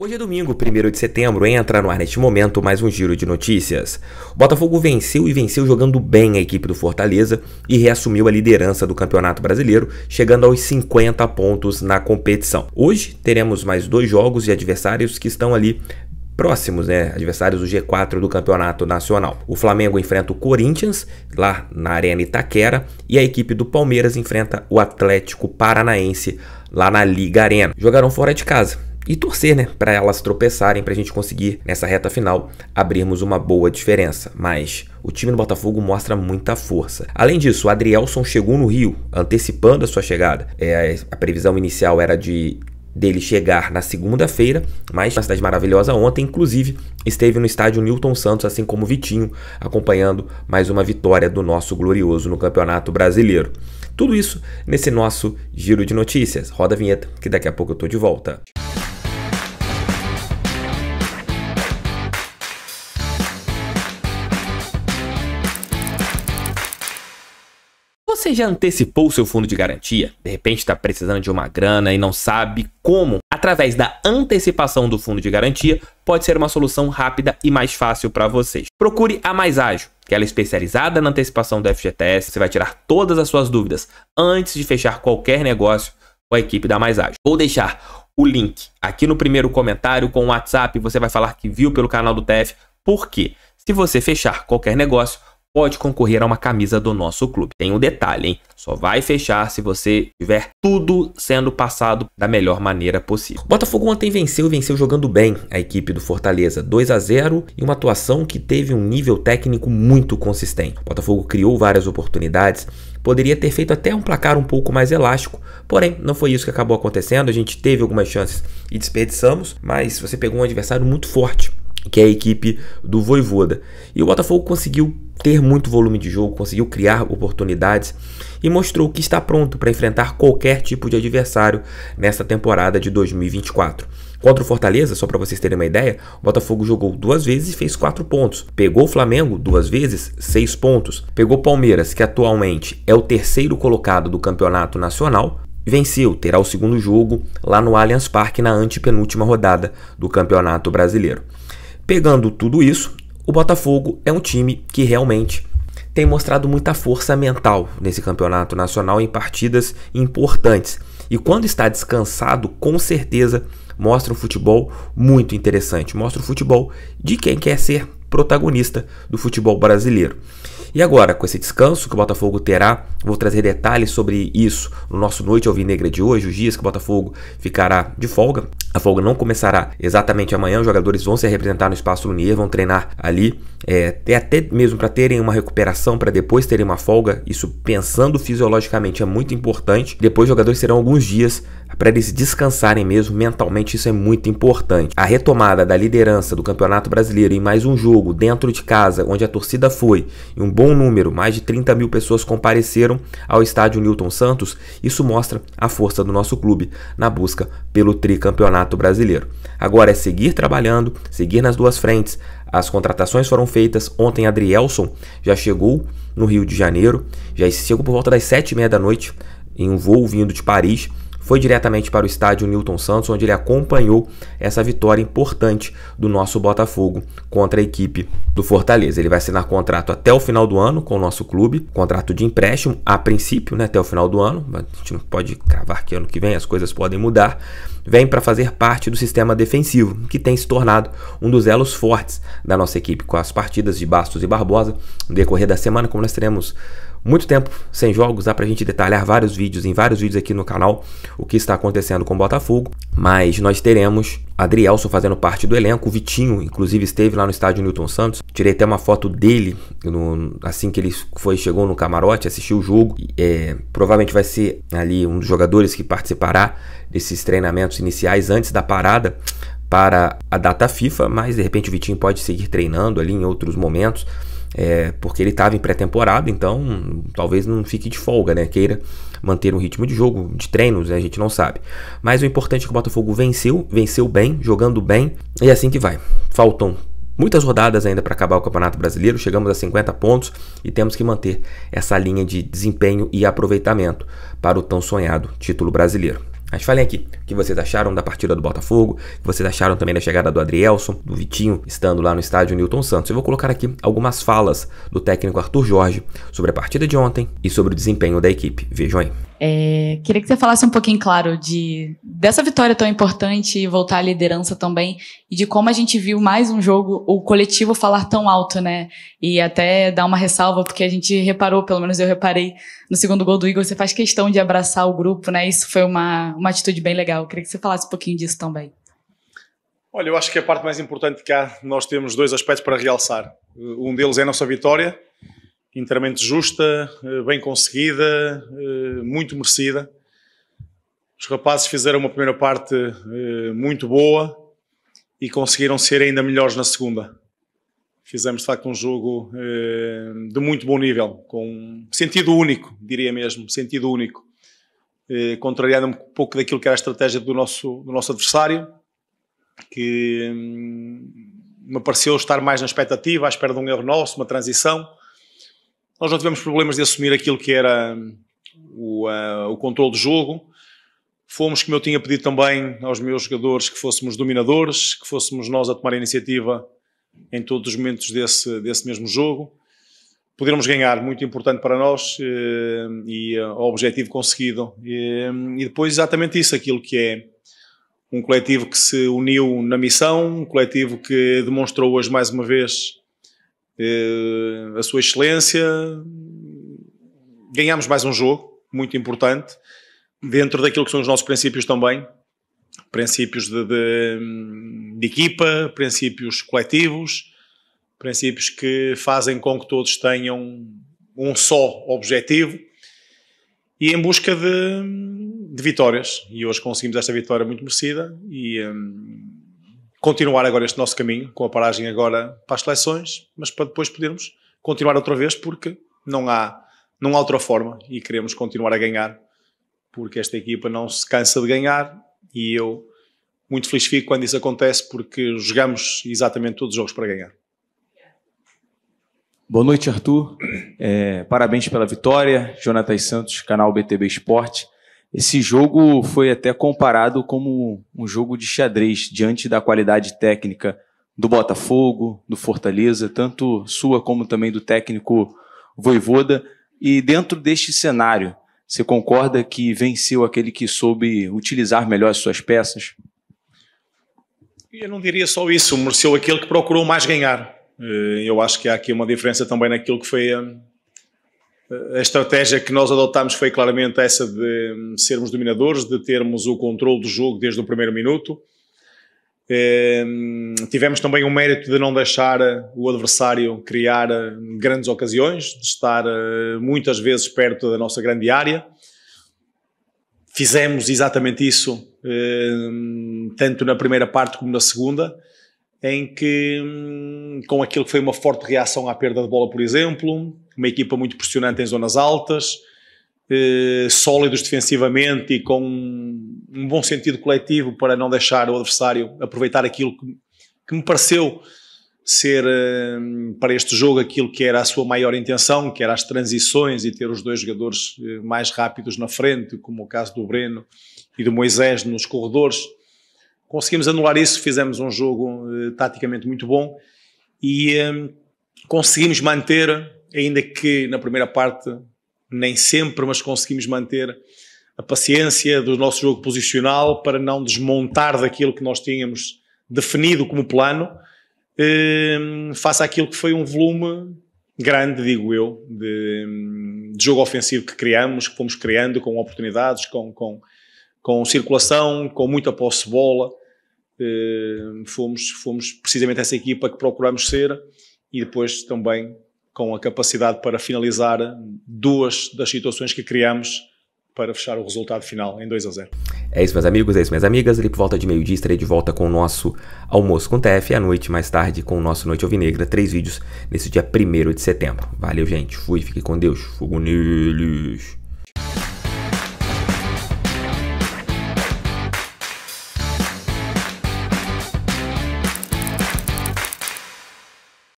Hoje é domingo, 1 de setembro, entra no ar neste momento mais um giro de notícias. O Botafogo venceu e venceu jogando bem a equipe do Fortaleza e reassumiu a liderança do Campeonato Brasileiro, chegando aos 50 pontos na competição. Hoje teremos mais dois jogos e adversários que estão ali próximos, né? Adversários do G4 do Campeonato Nacional. O Flamengo enfrenta o Corinthians, lá na Arena Itaquera, e a equipe do Palmeiras enfrenta o Atlético Paranaense, lá na Liga Arena. Jogarão fora de casa e torcer, né, para elas tropeçarem para a gente conseguir nessa reta final abrirmos uma boa diferença. Mas o time do Botafogo mostra muita força. Além disso, o Adrielson chegou no Rio, antecipando a sua chegada. É, a previsão inicial era de dele chegar na segunda-feira, mas na Cidade Maravilhosa ontem, inclusive, esteve no estádio Newton Santos, assim como Vitinho, acompanhando mais uma vitória do nosso glorioso no Campeonato Brasileiro. Tudo isso nesse nosso giro de notícias. Roda a vinheta que daqui a pouco eu tô de volta. Você já antecipou seu fundo de garantia? De repente está precisando de uma grana e não sabe como? Através da antecipação do fundo de garantia, pode ser uma solução rápida e mais fácil para vocês. Procure a Mais Ágil, que ela é especializada na antecipação do FGTS. Você vai tirar todas as suas dúvidas antes de fechar qualquer negócio com a equipe da Mais Ágil. Vou deixar o link aqui no primeiro comentário com o WhatsApp. Você vai falar que viu pelo canal do TF. Porque Se você fechar qualquer negócio, pode concorrer a uma camisa do nosso clube. Tem um detalhe, hein? Só vai fechar se você tiver tudo sendo passado da melhor maneira possível. Botafogo ontem venceu e venceu jogando bem a equipe do Fortaleza, 2 a 0 e uma atuação que teve um nível técnico muito consistente. Botafogo criou várias oportunidades, poderia ter feito até um placar um pouco mais elástico, porém não foi isso que acabou acontecendo. A gente teve algumas chances e desperdiçamos, mas você pegou um adversário muito forte que é a equipe do Voivoda. E o Botafogo conseguiu ter muito volume de jogo, conseguiu criar oportunidades e mostrou que está pronto para enfrentar qualquer tipo de adversário nesta temporada de 2024. Contra o Fortaleza, só para vocês terem uma ideia, o Botafogo jogou duas vezes e fez quatro pontos. Pegou o Flamengo duas vezes, seis pontos. Pegou o Palmeiras, que atualmente é o terceiro colocado do campeonato nacional, venceu, terá o segundo jogo lá no Allianz Parque na antepenúltima rodada do Campeonato Brasileiro. Pegando tudo isso, o Botafogo é um time que realmente tem mostrado muita força mental nesse campeonato nacional em partidas importantes. E quando está descansado, com certeza mostra um futebol muito interessante. Mostra o futebol de quem quer ser protagonista do futebol brasileiro. E agora, com esse descanso que o Botafogo terá, vou trazer detalhes sobre isso no nosso Noite Alvinegra de hoje, os dias que o Botafogo ficará de folga. A folga não começará exatamente amanhã, os jogadores vão se representar no Espaço Lunier, vão treinar ali, é, é até mesmo para terem uma recuperação, para depois terem uma folga, isso pensando fisiologicamente é muito importante. Depois os jogadores terão alguns dias para eles descansarem mesmo mentalmente, isso é muito importante. A retomada da liderança do Campeonato Brasileiro em mais um jogo dentro de casa, onde a torcida foi e um bom número, mais de 30 mil pessoas compareceram ao estádio Newton Santos, isso mostra a força do nosso clube na busca pelo tricampeonato brasileiro. Agora é seguir trabalhando, seguir nas duas frentes. As contratações foram feitas. Ontem Adrielson já chegou no Rio de Janeiro, já chegou por volta das sete e meia da noite em um voo vindo de Paris foi diretamente para o estádio Newton Santos, onde ele acompanhou essa vitória importante do nosso Botafogo contra a equipe do Fortaleza. Ele vai assinar contrato até o final do ano com o nosso clube, contrato de empréstimo a princípio, né, até o final do ano, a gente não pode cravar que ano que vem as coisas podem mudar. Vem para fazer parte do sistema defensivo, que tem se tornado um dos elos fortes da nossa equipe com as partidas de Bastos e Barbosa no decorrer da semana, como nós teremos muito tempo sem jogos, dá pra gente detalhar vários vídeos, em vários vídeos aqui no canal, o que está acontecendo com o Botafogo, mas nós teremos Adrielson fazendo parte do elenco, o Vitinho, inclusive, esteve lá no estádio Newton Santos, tirei até uma foto dele, no, assim que ele foi chegou no camarote, assistiu o jogo, é, provavelmente vai ser ali um dos jogadores que participará desses treinamentos iniciais antes da parada, para a data FIFA, mas de repente o Vitinho pode seguir treinando ali em outros momentos, é, porque ele estava em pré-temporada, então talvez não fique de folga, né? Queira manter um ritmo de jogo, de treinos, né? a gente não sabe. Mas o importante é que o Botafogo venceu, venceu bem, jogando bem, e é assim que vai. Faltam muitas rodadas ainda para acabar o Campeonato Brasileiro, chegamos a 50 pontos e temos que manter essa linha de desempenho e aproveitamento para o tão sonhado título brasileiro. Mas falem aqui o que vocês acharam da partida do Botafogo, o que vocês acharam também da chegada do Adrielson, do Vitinho, estando lá no estádio Newton Santos. Eu vou colocar aqui algumas falas do técnico Arthur Jorge sobre a partida de ontem e sobre o desempenho da equipe. Vejam aí. É, queria que você falasse um pouquinho, claro, de dessa vitória tão importante e voltar à liderança também, e de como a gente viu mais um jogo, o coletivo falar tão alto, né? E até dar uma ressalva, porque a gente reparou, pelo menos eu reparei, no segundo gol do Igor, você faz questão de abraçar o grupo, né? Isso foi uma, uma atitude bem legal. Queria que você falasse um pouquinho disso também. Olha, eu acho que a parte mais importante que há, nós temos dois aspectos para realçar. Um deles é a nossa vitória inteiramente justa, eh, bem conseguida, eh, muito merecida. Os rapazes fizeram uma primeira parte eh, muito boa e conseguiram ser ainda melhores na segunda. Fizemos de facto um jogo de muito bom nível, com sentido único, diria mesmo, sentido único, contrariando um pouco daquilo que era a estratégia do nosso, do nosso adversário, que hum, me pareceu estar mais na expectativa, à espera de um erro nosso, uma transição nós não tivemos problemas de assumir aquilo que era hum, o, uh, o controle do jogo. Fomos, como eu tinha pedido também aos meus jogadores, que fôssemos dominadores, que fôssemos nós a tomar a iniciativa em todos os momentos desse, desse mesmo jogo. Podermos ganhar, muito importante para nós, eh, e eh, o objetivo conseguido. E, hum, e depois, exatamente isso, aquilo que é um coletivo que se uniu na missão, um coletivo que demonstrou hoje mais uma vez eh, a sua excelência. Ganhámos mais um jogo, muito importante, dentro daquilo que são os nossos princípios também. Princípios de, de, de equipa, princípios coletivos, princípios que fazem com que todos tenham um só objetivo e em busca de, de vitórias. E hoje conseguimos esta vitória muito merecida e, hum, continuar agora este nosso caminho, com a paragem agora para as seleções, mas para depois podermos continuar outra vez, porque não há, não há outra forma e queremos continuar a ganhar, porque esta equipa não se cansa de ganhar e eu muito feliz fico quando isso acontece, porque jogamos exatamente todos os jogos para ganhar. Boa noite, Arthur. É, parabéns pela vitória. Jonathan Santos, canal BTB Esporte. Esse jogo foi até comparado como um jogo de xadrez diante da qualidade técnica do Botafogo, do Fortaleza, tanto sua como também do técnico Voivoda. E dentro deste cenário, você concorda que venceu aquele que soube utilizar melhor as suas peças? Eu não diria só isso, mereceu aquele que procurou mais ganhar. Eh, eu acho que há aqui uma diferença também naquilo que foi eh, a estratégia que nós adotámos foi claramente essa de hum, sermos dominadores, de termos o controle do jogo desde o primeiro minuto. Eh, hum, tivemos também o mérito de não deixar eh, o adversário criar eh, grandes ocasiões, de estar muitas vezes perto da nossa grande área. Fizemos exatamente isso, hum, tanto na primeira parte como na segunda em que, com aquilo que foi uma forte reação à perda de bola, por exemplo, uma equipa muito pressionante em zonas altas, eh, sólidos defensivamente e com um bom sentido coletivo para não deixar o adversário aproveitar aquilo que, que me pareceu ser eh, para este jogo aquilo que era a sua maior intenção, que era as transições e ter os dois jogadores eh, mais rápidos na frente, como o caso do Breno e do Moisés nos corredores. Conseguimos anular isso, fizemos um jogo taticamente muito bom e conseguimos manter ainda que na primeira parte nem sempre, mas conseguimos manter a paciência do nosso jogo posicional para não desmontar daquilo que nós tínhamos definido como plano, ehm, face àquilo que foi um volume grande, digo eu, de, de, jogo ofensivo que criamos, que fomos criando com oportunidades, com, com, com circulação, com muita posse de bola. Ehm, fomos, fomos precisamente essa equipa que procuramos ser e depois também com a capacidade para finalizar duas das situações que criamos para fechar o resultado final em 2 a 0. É isso, meus amigos, é isso, minhas amigas. Ali por volta de meio-dia estarei de volta com o nosso almoço com TF e à noite, mais tarde, com o nosso Noite Alvinegra. Três vídeos nesse dia 1 de setembro. Valeu, gente. Fui, fique com Deus. Fogo neles.